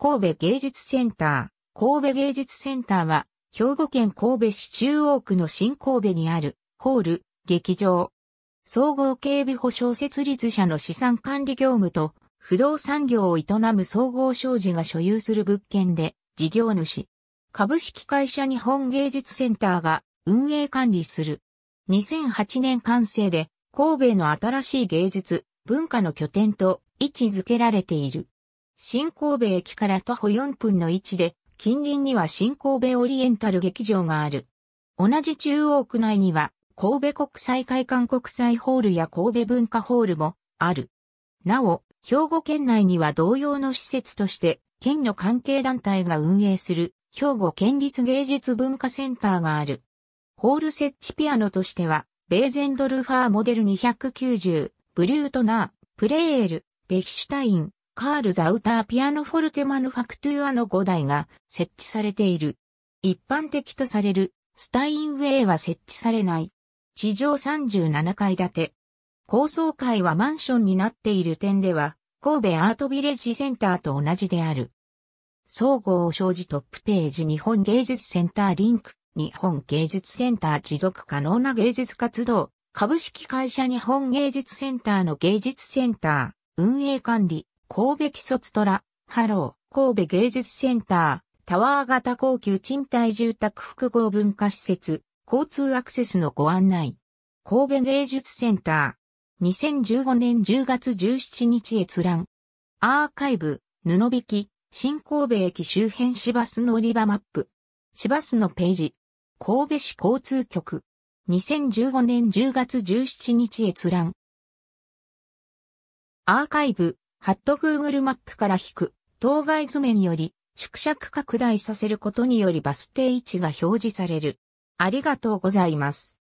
神戸芸術センター。神戸芸術センターは、兵庫県神戸市中央区の新神戸にある、ホール、劇場。総合警備保障設立者の資産管理業務と、不動産業を営む総合商事が所有する物件で、事業主。株式会社日本芸術センターが運営管理する。2008年完成で、神戸の新しい芸術、文化の拠点と位置づけられている。新神戸駅から徒歩4分の位置で、近隣には新神戸オリエンタル劇場がある。同じ中央区内には、神戸国際会館国際ホールや神戸文化ホールもある。なお、兵庫県内には同様の施設として、県の関係団体が運営する、兵庫県立芸術文化センターがある。ホール設置ピアノとしては、ベーゼンドルファーモデル290、ブリュートナー、プレーエル、ベヒシュタイン、カール・ザウター・ピアノ・フォルテ・マヌファクトゥアの5台が設置されている。一般的とされるスタインウェイは設置されない。地上37階建て。高層階はマンションになっている点では、神戸アートビレッジセンターと同じである。総合障子トップページ日本芸術センターリンク、日本芸術センター持続可能な芸術活動、株式会社日本芸術センターの芸術センター、運営管理、神戸基礎トラ、ハロー、神戸芸術センター、タワー型高級賃貸住宅複合文化施設、交通アクセスのご案内。神戸芸術センター、2015年10月17日閲覧。アーカイブ、布引き、新神戸駅周辺市バス乗り場マップ。市バスのページ。神戸市交通局。2015年10月17日閲覧。アーカイブ、ハット Google マップから引く、当該図面により、縮尺拡大させることによりバス停位置が表示される。ありがとうございます。